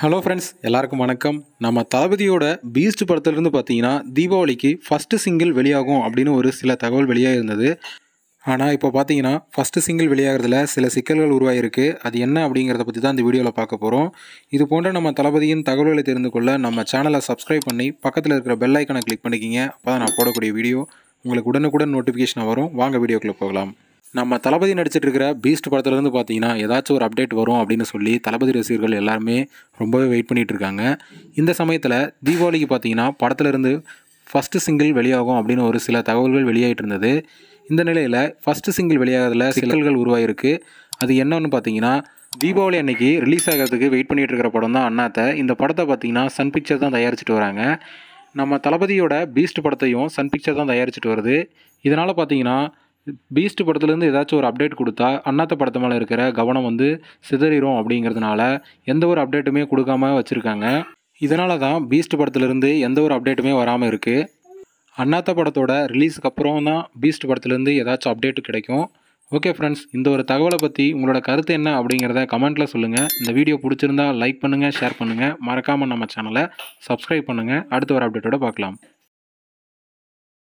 hello friends எல்லாருக்கும் வணக்கம் நம்ம தளபதியோட பீஸ்ட் படத்துலேருந்து பார்த்தீங்கன்னா தீபாவளிக்கு ஃபஸ்ட்டு சிங்கிள் வெளியாகும் அப்படின்னு ஒரு சில தகவல் வெளியாக இருந்தது ஆனால் இப்போ பார்த்தீங்கன்னா ஃபஸ்ட்டு சிங்கிள் வெளியாகிறதுல சில சிக்கல்கள் உருவாகிருக்கு அது என்ன அப்படிங்கிறத பற்றி தான் இந்த வீடியோவில் பார்க்க போகிறோம் இது போன்ற நம்ம தளபதியின் தகவல்களை தெரிந்து கொள்ள நம்ம சேனலை சப்ஸ்கிரைப் பண்ணி பக்கத்தில் இருக்கிற பெல் ஐக்கனை கிளிக் பண்ணிக்கிங்க அப்போ தான் நான் போடக்கூடிய வீடியோ உங்களுக்கு உடனுக்குடன் நோட்டிஃபிகேஷன் வரும் வாங்க வீடியோக்குள்ளே போகலாம் நம்ம தளபதி நடிச்சிட்டு இருக்கிற பீஸ்ட் படத்துலேருந்து பார்த்தீங்கன்னா ஏதாச்சும் ஒரு அப்டேட் வரும் அப்படின்னு சொல்லி தளபதி ரசிகர்கள் எல்லாருமே ரொம்பவே வெயிட் பண்ணிகிட்டு இருக்காங்க இந்த சமயத்தில் தீபாவளிக்கு பார்த்தீங்கன்னா படத்துலேருந்து ஃபஸ்ட்டு சிங்கிள் வெளியாகும் அப்படின்னு ஒரு சில தகவல்கள் வெளியாகிட்டு இருந்தது இந்த நிலையில் ஃபஸ்ட்டு சிங்கிள் வெளியாகிறதுல சிக்கல்கள் உருவாகிருக்கு அது என்னன்னு பார்த்தீங்கன்னா தீபாவளி அன்னைக்கு ரிலீஸ் ஆகிறதுக்கு வெயிட் பண்ணிகிட்டு இருக்கிற படம் தான் அண்ணாத்த இந்த படத்தை பார்த்தீங்கன்னா சன் பிக்சர் தான் தயாரிச்சிட்டு வராங்க நம்ம தளபதியோட பீஸ்ட் படத்தையும் சன் பிக்சர் தான் தயாரிச்சிட்டு வருது இதனால் பார்த்தீங்கன்னா பீஸ்ட் படத்துலேருந்து ஏதாச்சும் ஒரு அப்டேட் கொடுத்தா அண்ணாத்த படத்து மேலே இருக்கிற கவனம் வந்து சிதறிடும் அப்படிங்கிறதுனால எந்த ஒரு அப்டேட்டுமே கொடுக்காம வச்சுருக்காங்க இதனால தான் பீஸ்ட் படத்துலேருந்து எந்த ஒரு அப்டேட்டுமே வராமல் இருக்குது அண்ணாத்த படத்தோட ரிலீஸுக்கு அப்புறம் தான் பீஸ்ட் படத்துலேருந்து ஏதாச்சும் அப்டேட் கிடைக்கும் ஓகே ஃப்ரெண்ட்ஸ் இந்த ஒரு தகவலை பற்றி உங்களோட கருத்து என்ன அப்படிங்கிறத கமெண்ட்டில் சொல்லுங்கள் இந்த வீடியோ பிடிச்சிருந்தா லைக் பண்ணுங்கள் ஷேர் பண்ணுங்கள் மறக்காமல் நம்ம சேனலை சப்ஸ்கிரைப் பண்ணுங்கள் அடுத்த ஒரு அப்டேட்டோட பார்க்கலாம்